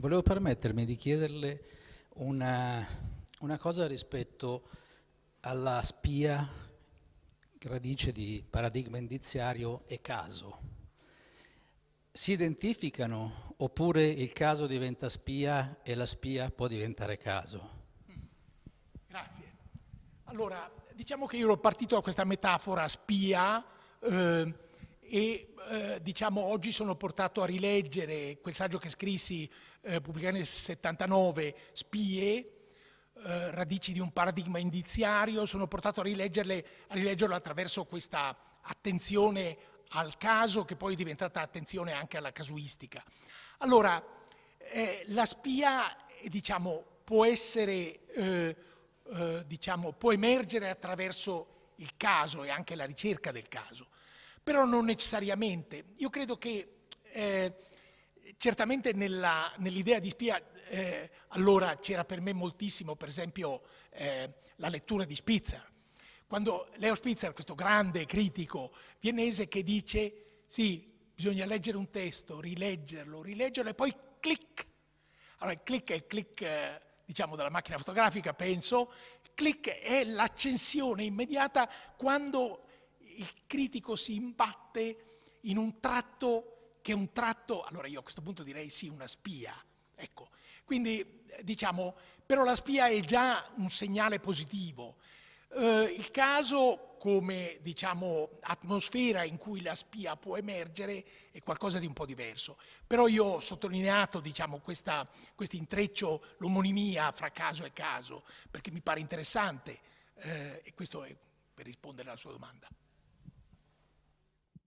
volevo permettermi di chiederle una, una cosa rispetto alla spia radice di paradigma indiziario e caso. Si identificano oppure il caso diventa spia e la spia può diventare caso? Grazie. Allora, diciamo che io ero partito da questa metafora spia. Eh, e eh, diciamo oggi sono portato a rileggere quel saggio che scrissi eh, pubblicato nel 79, Spie, eh, radici di un paradigma indiziario, sono portato a, a rileggerlo attraverso questa attenzione al caso che poi è diventata attenzione anche alla casuistica. Allora, eh, la spia eh, diciamo, può, essere, eh, eh, diciamo, può emergere attraverso il caso e anche la ricerca del caso però non necessariamente. Io credo che eh, certamente nella, nell'idea di spia, eh, allora c'era per me moltissimo, per esempio, eh, la lettura di Spitzer. Quando Leo Spitzer, questo grande critico viennese, che dice sì, bisogna leggere un testo, rileggerlo, rileggerlo e poi clic. Allora il clic è il clic eh, diciamo della macchina fotografica, penso, clic è l'accensione immediata quando il critico si imbatte in un tratto che è un tratto, allora io a questo punto direi sì, una spia, ecco. Quindi eh, diciamo, però la spia è già un segnale positivo. Eh, il caso come diciamo, atmosfera in cui la spia può emergere è qualcosa di un po' diverso. Però io ho sottolineato diciamo, questo intreccio, l'omonimia fra caso e caso, perché mi pare interessante eh, e questo è per rispondere alla sua domanda.